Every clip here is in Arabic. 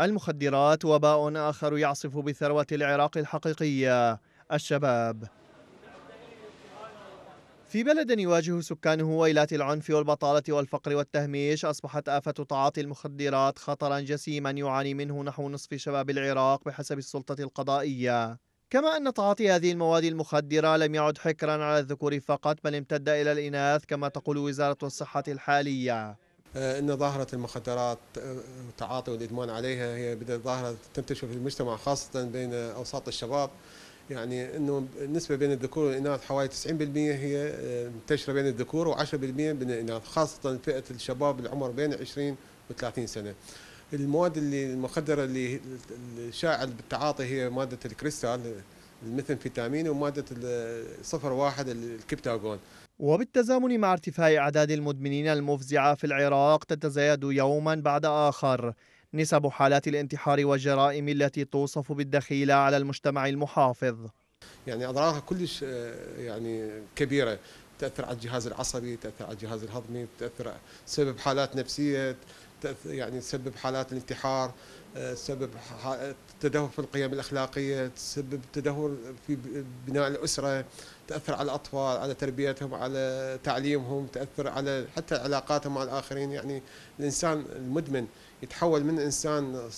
المخدرات وباء آخر يعصف بثروة العراق الحقيقية الشباب في بلد يواجه سكانه ويلات العنف والبطالة والفقر والتهميش أصبحت آفة تعاطي المخدرات خطرا جسيما يعاني منه نحو نصف شباب العراق بحسب السلطة القضائية كما أن تعاطي هذه المواد المخدرة لم يعد حكرا على الذكور فقط بل امتد إلى الإناث كما تقول وزارة الصحة الحالية آه، ان ظاهره المخدرات والتعاطي آه، والادمان عليها هي بدات ظاهره تنتشر في المجتمع خاصه بين اوساط الشباب يعني انه النسبه بين الذكور والاناث حوالي 90% هي آه، منتشره بين الذكور و10% بين الاناث خاصه فئه الشباب العمر بين 20 و30 سنه. المواد اللي المخدره اللي الشائعه بالتعاطي هي ماده الكريستال الميثامفيتامين ومادة الصفر واحد الكبتاغون وبالتزامن مع ارتفاع أعداد المدمنين المفزعة في العراق تتزايد يوما بعد آخر نسب حالات الانتحار والجرائم التي توصف بالدخيلة على المجتمع المحافظ يعني أضرارها كلش آه، يعني كبيرة تأثر على الجهاز العصبي تأثر على الجهاز الهضمي تأثر تسبب حالات نفسية يعني تسبب حالات الانتحار تسبب تدهور في القيم الأخلاقية تسبب تدهور في بناء الأسرة تأثر على الأطفال على تربيتهم على تعليمهم تأثر على حتى علاقاتهم مع الآخرين يعني الإنسان المدمن يتحول من إنسان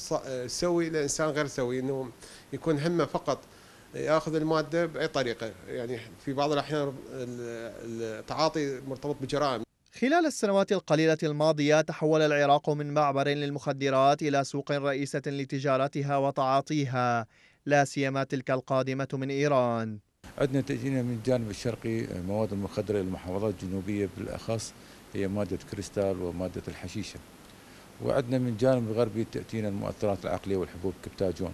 سوي إلى إنسان غير سوي إنه يكون همه فقط ياخذ الماده باي طريقه يعني في بعض الاحيان التعاطي مرتبط بجرائم خلال السنوات القليلة الماضية تحول العراق من معبر للمخدرات إلى سوق رئيسة لتجارتها وتعاطيها لا سيما تلك القادمة من إيران عندنا تأتينا من الجانب الشرقي آه، مواد المخدرة المحافظات الجنوبية بالأخص هي مادة كريستال ومادة الحشيشة وعندنا من الجانب الغربي تأتينا المؤثرات العقلية والحبوب كبتاجون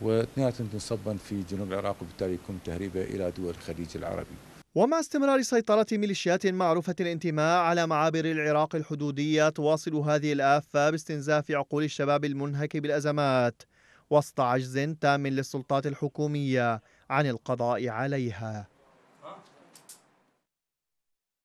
واثنيناتهم تنصبا في جنوب العراق وبالتالي يكون تهريبها إلى دول الخليج العربي ومع استمرار سيطرة ميليشيات معروفة الانتماء على معابر العراق الحدودية تواصل هذه الآفة باستنزاف عقول الشباب المنهك بالأزمات وسط عجز تام للسلطات الحكومية عن القضاء عليها